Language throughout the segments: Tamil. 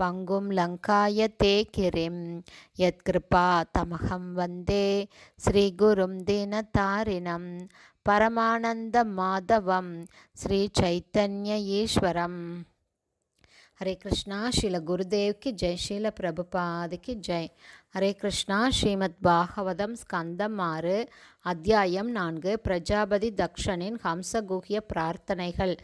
பங்கும் லங்காய தே கிரிம் யத்கிருபா தமகம் வந்தே ஸ்ரீகுரும் தீனதாரிணம் பரமானந்த மாதவம் ஸ்ரீ சைத்தன்ய ஈஸ்வரம் ஹரே கிருஷ்ணா ஸ்ரீல குருதேவ்க்கு ஜெய் ஸ்ரீல பிரபுபாதிக்கு ஜெய் ஹரே கிருஷ்ணா ஸ்ரீமத் பாகவதம் ஸ்கந்தம் ஆறு அத்தியாயம் நான்கு பிரஜாபதி தக்ஷனின் ஹம்சகுகிய பிரார்த்தனைகள்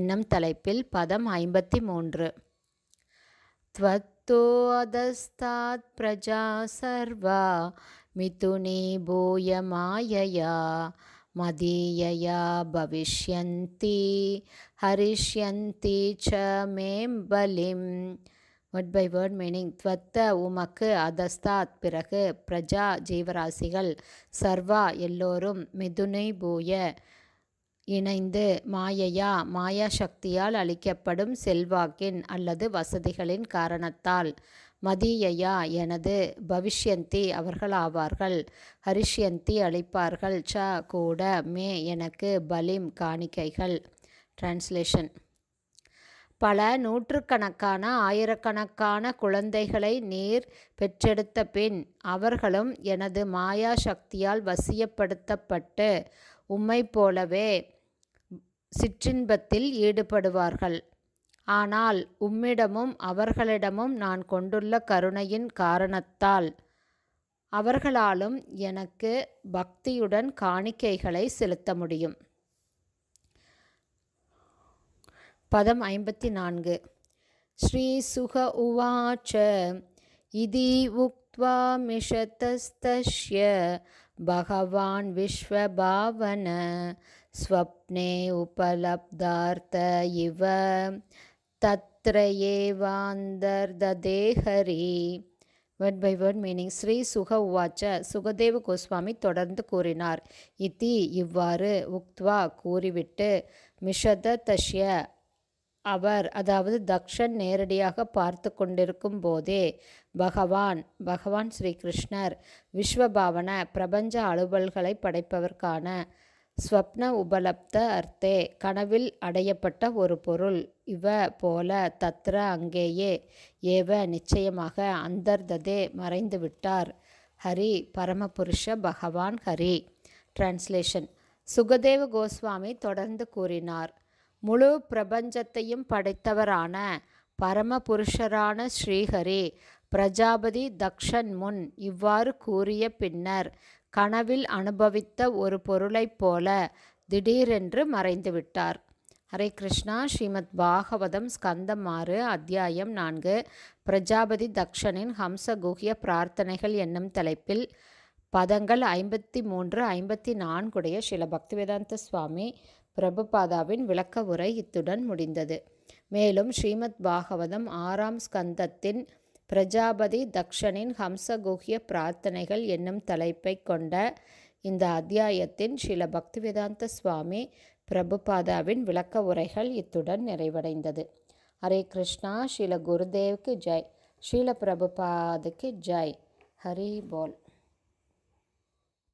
என்னும் தலைப்பில் பதம் ஐம்பத்தி மூன்று त्वत्तो अधस्तात् प्रजा सर्वा मिथुने भूयमायया मदीयया भविष्यन्ति हरिष्यन्ति च में बलिम् வேர்ட் பை வேர்ட் மீனிங் துவத்த உமக்கு அதஸ்தாத் பிறகு பிரஜா ஜீவராசிகள் சர்வா எல்லோரும் மிதுனை பூய இணைந்து மாயையா மாயா சக்தியால் அளிக்கப்படும் செல்வாக்கின் அல்லது வசதிகளின் காரணத்தால் மதியையா எனது பவிஷ்யந்தி அவர்கள் ஆவார்கள் ஹரிஷ்யந்தி அளிப்பார்கள் ச கூட மே எனக்கு பலிம் காணிக்கைகள் டிரான்ஸ்லேஷன் பல நூற்றுக்கணக்கான ஆயிரக்கணக்கான குழந்தைகளை நீர் பெற்றெடுத்த பின் அவர்களும் எனது மாயா சக்தியால் வசியப்படுத்தப்பட்டு உம்மை போலவே சிற்றின்பத்தில் ஈடுபடுவார்கள் ஆனால் உம்மிடமும் அவர்களிடமும் நான் கொண்டுள்ள கருணையின் காரணத்தால் அவர்களாலும் எனக்கு பக்தியுடன் காணிக்கைகளை செலுத்த முடியும் பதம் ஐம்பத்தி நான்கு ஸ்ரீ சுக உவாச்ச இதி உக்வா மிஷதஸ்தஷ்ய பகவான் விஸ்வபாவன ஸ்வப்னே உபலப்தார்த்த இவ तत्र एवान्तर्ददे word by word meaning Shri Shuka உவாச்ச சுகதேவ கோஸ்வாமி தொடர்ந்து கூறினார் இத்தி இவ்வாறு உக்த்வா கூறிவிட்டு மிஷத தஷ்ய அவர் அதாவது தக்ஷன் நேரடியாக பார்த்து கொண்டிருக்கும் போதே பகவான் பகவான் ஸ்ரீகிருஷ்ணர் விஸ்வபாவன பிரபஞ்ச அலுவல்களை படைப்பவர்க்கான ஸ்வப்ன உபலப்த அர்த்தே கனவில் அடையப்பட்ட ஒரு பொருள் இவ போல தத்ர அங்கேயே ஏவ நிச்சயமாக அந்தர்ததே மறைந்துவிட்டார் ஹரி பரமபுருஷ பகவான் ஹரி டிரான்ஸ்லேஷன் சுகதேவ கோஸ்வாமி தொடர்ந்து கூறினார் முழு பிரபஞ்சத்தையும் படைத்தவரான பரமபுருஷரான ஸ்ரீஹரி பிரஜாபதி தக்ஷன் முன் இவ்வாறு கூறிய பின்னர் கனவில் அனுபவித்த ஒரு பொருளைப் போல திடீரென்று மறைந்துவிட்டார் ஹரே கிருஷ்ணா ஸ்ரீமத் பாகவதம் ஸ்கந்தம் ஆறு அத்தியாயம் நான்கு பிரஜாபதி தக்ஷனின் ஹம்ச குகிய பிரார்த்தனைகள் என்னும் தலைப்பில் பதங்கள் ஐம்பத்தி மூன்று ஐம்பத்தி நான்குடைய ஸ்ரீல பக்திவேதாந்த சுவாமி பிரபுபாதாவின் விளக்க உரை இத்துடன் முடிந்தது மேலும் ஸ்ரீமத் பாகவதம் ஆறாம் ஸ்கந்தத்தின் பிரஜாபதி தக்ஷனின் ஹம்சகுஹிய பிரார்த்தனைகள் என்னும் தலைப்பை கொண்ட இந்த அத்தியாயத்தின் ஸ்ரீல பக்திவேதாந்த சுவாமி பிரபுபாதாவின் விளக்க உரைகள் இத்துடன் நிறைவடைந்தது ஹரே கிருஷ்ணா ஸ்ரீல குருதேவுக்கு ஜெய் ஸ்ரீல பிரபுபாதுக்கு ஜெய் ஹரி போல்